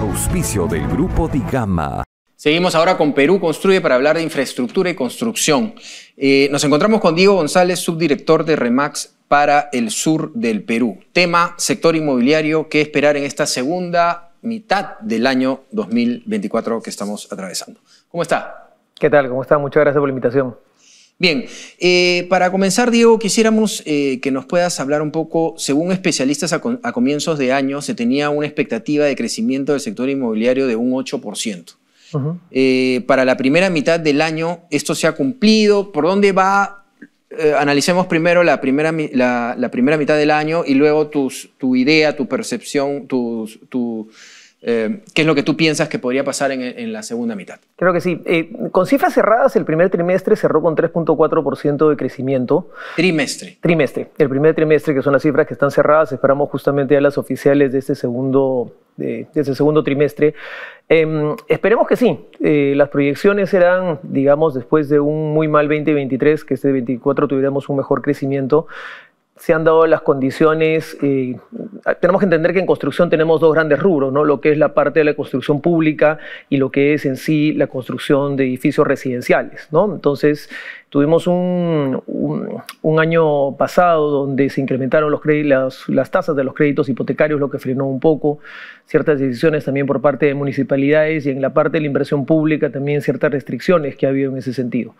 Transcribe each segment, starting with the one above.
Auspicio del Grupo Digama. Seguimos ahora con Perú Construye para hablar de infraestructura y construcción. Eh, nos encontramos con Diego González, subdirector de Remax para el sur del Perú. Tema, sector inmobiliario, ¿qué esperar en esta segunda mitad del año 2024 que estamos atravesando? ¿Cómo está? ¿Qué tal? ¿Cómo está? Muchas gracias por la invitación. Bien, eh, para comenzar, Diego, quisiéramos eh, que nos puedas hablar un poco, según especialistas a, comienzos de año, se tenía una expectativa de crecimiento del sector inmobiliario de un 8%. Eh, para la primera mitad del año, ¿esto se ha cumplido? ¿Por dónde va? analicemos primero la primera, primera mitad del año y luego tu idea, tu percepción, tus... Tu, eh, ¿Qué es lo que tú piensas que podría pasar en, la segunda mitad? Creo que sí. Eh, con cifras cerradas, el primer trimestre cerró con 3.4% de crecimiento. Trimestre. Trimestre. El primer trimestre, que son las cifras que están cerradas, esperamos justamente a las oficiales de este segundo, de, este segundo trimestre. Em, esperemos que sí. Eh, las proyecciones eran, digamos, después de un muy mal 2023, que este 24 tuviéramos un mejor crecimiento se han dado las condiciones. Eh, tenemos que entender que en construcción tenemos dos grandes rubros, ¿no? lo que es la parte de la construcción pública y lo que es en sí la construcción de edificios residenciales. ¿no? Entonces, Tuvimos un, año pasado donde se incrementaron los las, las tasas de los créditos hipotecarios, lo que frenó un poco ciertas decisiones también por parte de municipalidades y en la parte de la inversión pública también ciertas restricciones que ha habido en ese sentido.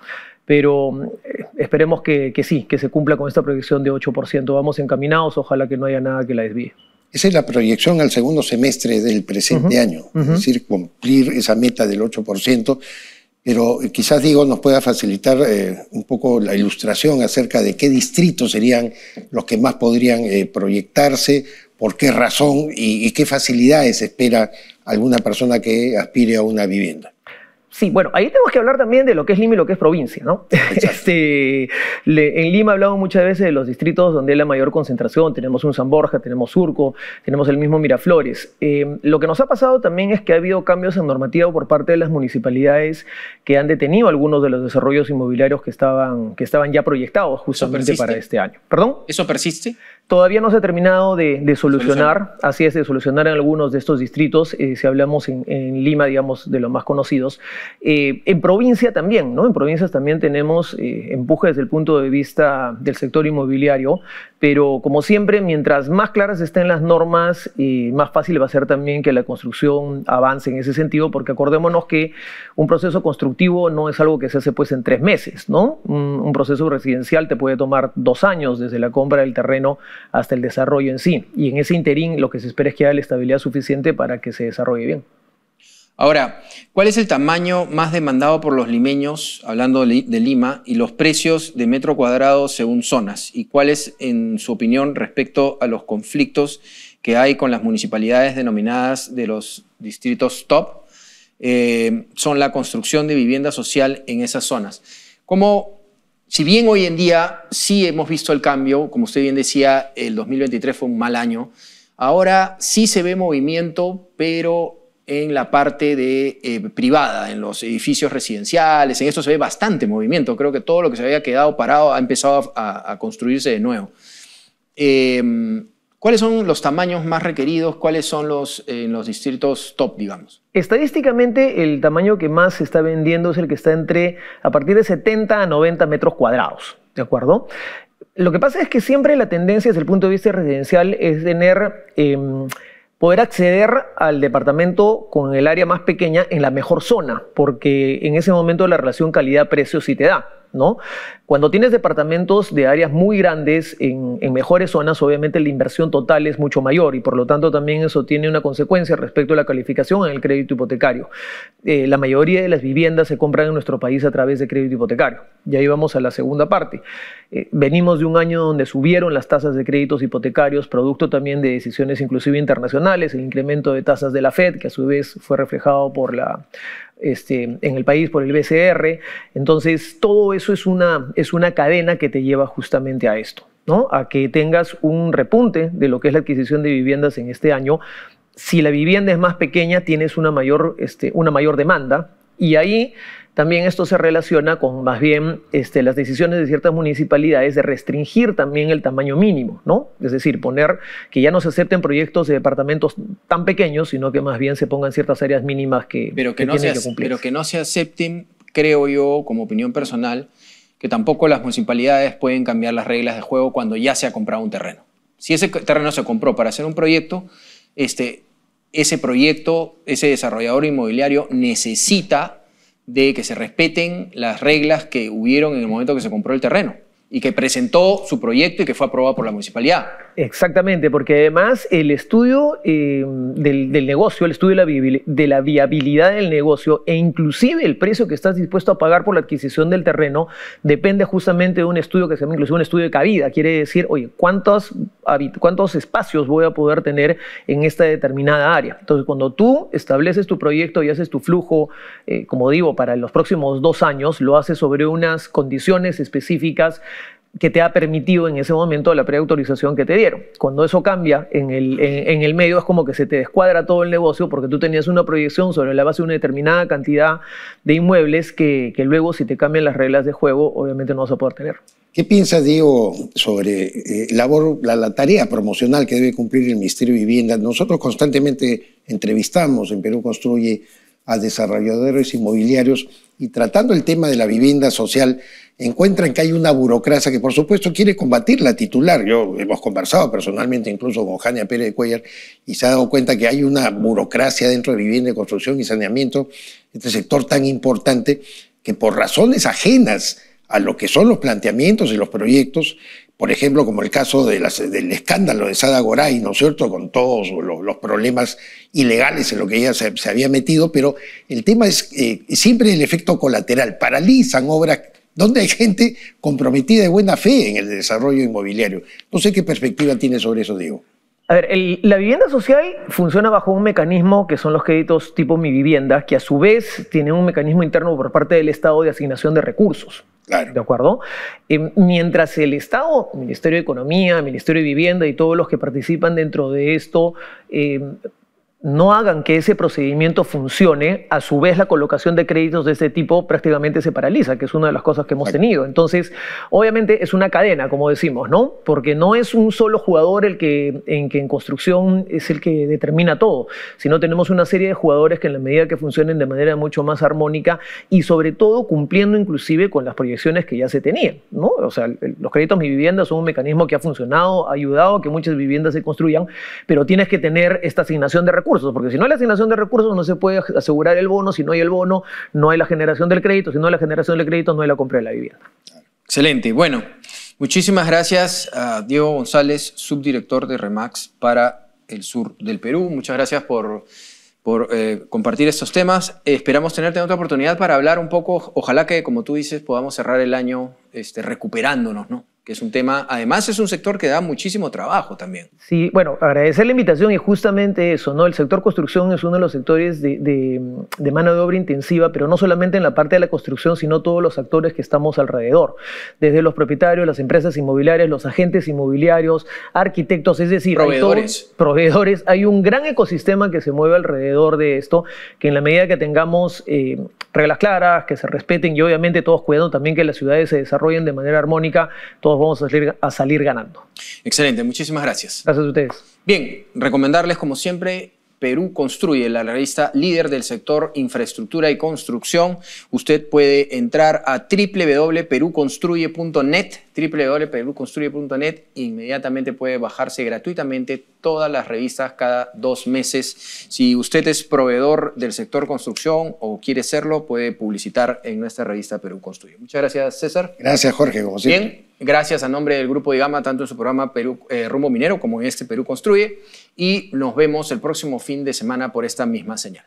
Pero eh, esperemos que, sí, que se cumpla con esta proyección de 8%. Vamos encaminados, ojalá que no haya nada que la desvíe. Esa es la proyección al segundo semestre del presente año, es decir, cumplir esa meta del 8% pero eh, quizás digo nos pueda facilitar eh, un poco la ilustración acerca de qué distritos serían los que más podrían eh, proyectarse, por qué razón y qué facilidades espera alguna persona que aspire a una vivienda. Sí, bueno, ahí tenemos que hablar también de lo que es Lima y lo que es provincia, ¿no? Este, en Lima hablado muchas veces de los distritos donde hay la mayor concentración, tenemos un San Borja, tenemos Surco, tenemos el mismo Miraflores. Eh, lo que nos ha pasado también es que ha habido cambios en normativa por parte de las municipalidades que han detenido algunos de los desarrollos inmobiliarios que estaban, que estaban ya proyectados justamente para este año. ¿Perdón? ¿Eso persiste? Todavía no se ha terminado de, solucionar, así es, de solucionar en algunos de estos distritos, eh, si hablamos en, Lima, digamos, de los más conocidos. Eh, en provincia también, ¿no? En provincias también tenemos eh, empuje desde el punto de vista del sector inmobiliario, pero como siempre, mientras más claras estén las normas, más fácil va a ser también que la construcción avance en ese sentido, porque acordémonos que un proceso constructivo no es algo que se hace pues en tres meses, ¿no? un proceso residencial te puede tomar dos años desde la compra del terreno hasta el desarrollo en sí. Y en ese interín lo que se espera es que haya la estabilidad suficiente para que se desarrolle bien. Ahora, ¿cuál es el tamaño más demandado por los limeños, hablando de Lima, y los precios de metro cuadrado según zonas? ¿Y cuál es, en su opinión, respecto a los conflictos que hay con las municipalidades denominadas de los distritos top? Eh, son la construcción de vivienda social en esas zonas si bien hoy en día sí hemos visto el cambio, como usted bien decía, el 2023 fue un mal año, ahora sí se ve movimiento, pero en la parte de, eh, privada, en los edificios residenciales, en esto se ve bastante movimiento. Creo que todo lo que se había quedado parado ha empezado a, construirse de nuevo. Eh, ¿Cuáles son los tamaños más requeridos? ¿Cuáles son los, en eh, los distritos top, digamos? Estadísticamente, el tamaño que más se está vendiendo es el que está entre a partir de 70 a 90 metros cuadrados, ¿de acuerdo? Lo que pasa es que siempre la tendencia desde el punto de vista residencial es tener... Em, poder acceder al departamento con el área más pequeña en la mejor zona, porque en ese momento la relación calidad-precio sí te da. ¿no? Cuando tienes departamentos de áreas muy grandes en, mejores zonas, obviamente la inversión total es mucho mayor y por lo tanto también eso tiene una consecuencia respecto a la calificación en el crédito hipotecario. Eh, la mayoría de las viviendas se compran en nuestro país a través de crédito hipotecario. Y ahí vamos a la segunda parte. Eh, venimos de un año donde subieron las tasas de créditos hipotecarios, producto también de decisiones inclusive internacionales, el incremento de tasas de la Fed, que a su vez fue reflejado por la este, en el país por el BCR. Entonces, todo eso es una, es una cadena que te lleva justamente a esto, ¿no? a que tengas un repunte de lo que es la adquisición de viviendas en este año. Si la vivienda es más pequeña, tienes una mayor, este, una mayor demanda y ahí también esto se relaciona con más bien este, las decisiones de ciertas municipalidades de restringir también el tamaño mínimo, ¿no? Es decir, poner que ya no se acepten proyectos de departamentos tan pequeños, sino que más bien se pongan ciertas áreas mínimas que, no se, que Pero que no se acepten, creo yo, como opinión personal, que tampoco las municipalidades pueden cambiar las reglas de juego cuando ya se ha comprado un terreno. Si ese terreno se compró para hacer un proyecto, este, ese proyecto, ese desarrollador inmobiliario necesita de que se respeten las reglas que hubieron en el momento que se compró el terreno y que presentó su proyecto y que fue aprobado por la municipalidad. Exactamente, porque además el estudio eh, del, negocio, el estudio de la, viabilidad del negocio e inclusive el precio que estás dispuesto a pagar por la adquisición del terreno depende justamente de un estudio que se llama inclusive un estudio de cabida. Quiere decir, oye, ¿cuántos, cuántos espacios voy a poder tener en esta determinada área? Entonces, cuando tú estableces tu proyecto y haces tu flujo, eh, como digo, para los próximos dos años, lo haces sobre unas condiciones específicas que te ha permitido en ese momento la preautorización que te dieron. Cuando eso cambia en el, en, el, medio es como que se te descuadra todo el negocio porque tú tenías una proyección sobre la base de una determinada cantidad de inmuebles que, luego si te cambian las reglas de juego obviamente no vas a poder tener. ¿Qué piensas, Diego, sobre eh, labor, la, la, tarea promocional que debe cumplir el Ministerio de Vivienda? Nosotros constantemente entrevistamos en Perú Construye a desarrolladores inmobiliarios y tratando el tema de la vivienda social encuentran que hay una burocracia que por supuesto quiere combatir la titular. Yo hemos conversado personalmente incluso con Jania Pérez de Cuellar y se ha dado cuenta que hay una burocracia dentro de vivienda, construcción y saneamiento, este sector tan importante que por razones ajenas a lo que son los planteamientos y los proyectos, por ejemplo, como el caso del escándalo de Sada Goray, ¿no es cierto?, con todos los, problemas ilegales en lo que ella se, había metido, pero el tema es eh, siempre el efecto colateral. Paralizan obras donde hay gente comprometida de buena fe en el desarrollo inmobiliario. No sé qué perspectiva tiene sobre eso, Diego. A ver, la vivienda social funciona bajo un mecanismo que son los créditos tipo mi vivienda, que a su vez tiene un mecanismo interno por parte del Estado de asignación de recursos. Claro. ¿De acuerdo? Em, mientras el Estado, Ministerio de Economía, Ministerio de Vivienda y todos los que participan dentro de esto em, no hagan que ese procedimiento funcione, a su vez la colocación de créditos de ese tipo prácticamente se paraliza, que es una de las cosas que hemos tenido. Entonces, obviamente es una cadena, como decimos, ¿no? Porque no es un solo jugador el que en, que en construcción es el que determina todo, sino tenemos una serie de jugadores que en la medida que funcionen de manera mucho más armónica y sobre todo cumpliendo inclusive con las proyecciones que ya se tenían, ¿no? O sea, los créditos Mi Vivienda son un mecanismo que ha funcionado, ha ayudado a que muchas viviendas se construyan, pero tienes que tener esta asignación de recursos porque si no hay la asignación de recursos no se puede asegurar el bono, si no hay el bono no hay la generación del crédito, si no hay la generación del crédito no hay la compra de la vivienda. Excelente, bueno, muchísimas gracias a Diego González, subdirector de Remax para el sur del Perú, muchas gracias por por eh, compartir estos temas. Esperamos tenerte en otra oportunidad para hablar un poco, ojalá que, como tú dices, podamos cerrar el año este, recuperándonos, ¿no? que es un tema, además es un sector que da muchísimo trabajo también. Sí, bueno, agradecer la invitación y justamente eso, ¿no? El sector construcción es uno de los sectores de, mano de obra intensiva, pero no solamente en la parte de la construcción, sino todos los actores que estamos alrededor, desde los propietarios, las empresas inmobiliarias, los agentes inmobiliarios, arquitectos, es decir, proveedores. Hay proveedores, hay un gran ecosistema que se mueve alrededor de esto, que en la medida que tengamos... Eh, reglas claras, que se respeten y obviamente todos cuidando también que las ciudades se desarrollen de manera armónica, todos vamos a salir, a salir ganando. Excelente, muchísimas gracias. Gracias a ustedes. Bien, recomendarles como siempre Perú Construye, la revista líder del sector infraestructura y construcción. Usted puede entrar a www.peruconstruye.net, www.peruconstruye.net, e inmediatamente puede bajarse gratuitamente todas las revistas cada dos meses. Si usted es proveedor del sector construcción o quiere serlo, puede publicitar en nuestra revista Perú Construye. Muchas gracias, César. Gracias, Jorge, como Bien. Gracias a nombre del Grupo de Gama, tanto en su programa Perú, eh, Rumbo Minero como en este Perú Construye. Y nos vemos el próximo fin de semana por esta misma señal.